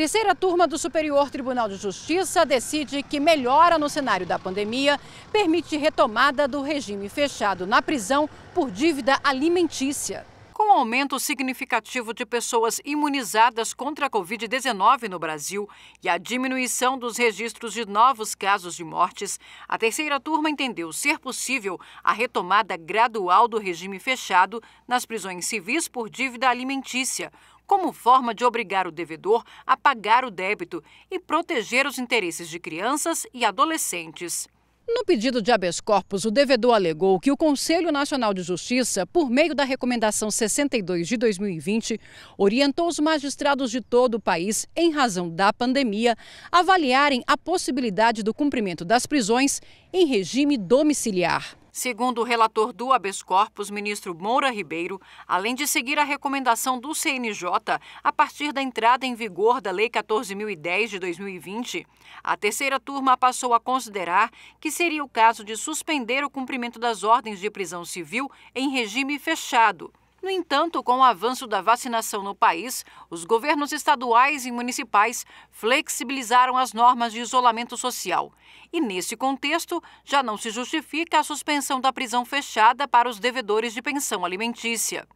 Terceira turma do Superior Tribunal de Justiça decide que melhora no cenário da pandemia permite retomada do regime fechado na prisão por dívida alimentícia. Com um aumento significativo de pessoas imunizadas contra a Covid-19 no Brasil e a diminuição dos registros de novos casos de mortes, a terceira turma entendeu ser possível a retomada gradual do regime fechado nas prisões civis por dívida alimentícia, como forma de obrigar o devedor a pagar o débito e proteger os interesses de crianças e adolescentes. No pedido de habeas corpus, o devedor alegou que o Conselho Nacional de Justiça, por meio da Recomendação 62 de 2020, orientou os magistrados de todo o país, em razão da pandemia, avaliarem a possibilidade do cumprimento das prisões em regime domiciliar. Segundo o relator do habeas corpus, ministro Moura Ribeiro, além de seguir a recomendação do CNJ a partir da entrada em vigor da Lei 14.010 de 2020, a terceira turma passou a considerar que seria o caso de suspender o cumprimento das ordens de prisão civil em regime fechado no entanto, com o avanço da vacinação no país, os governos estaduais e municipais flexibilizaram as normas de isolamento social. E, nesse contexto, já não se justifica a suspensão da prisão fechada para os devedores de pensão alimentícia.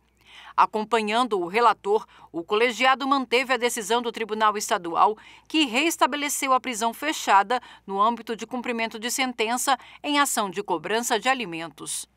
Acompanhando o relator, o colegiado manteve a decisão do Tribunal Estadual que reestabeleceu a prisão fechada no âmbito de cumprimento de sentença em ação de cobrança de alimentos.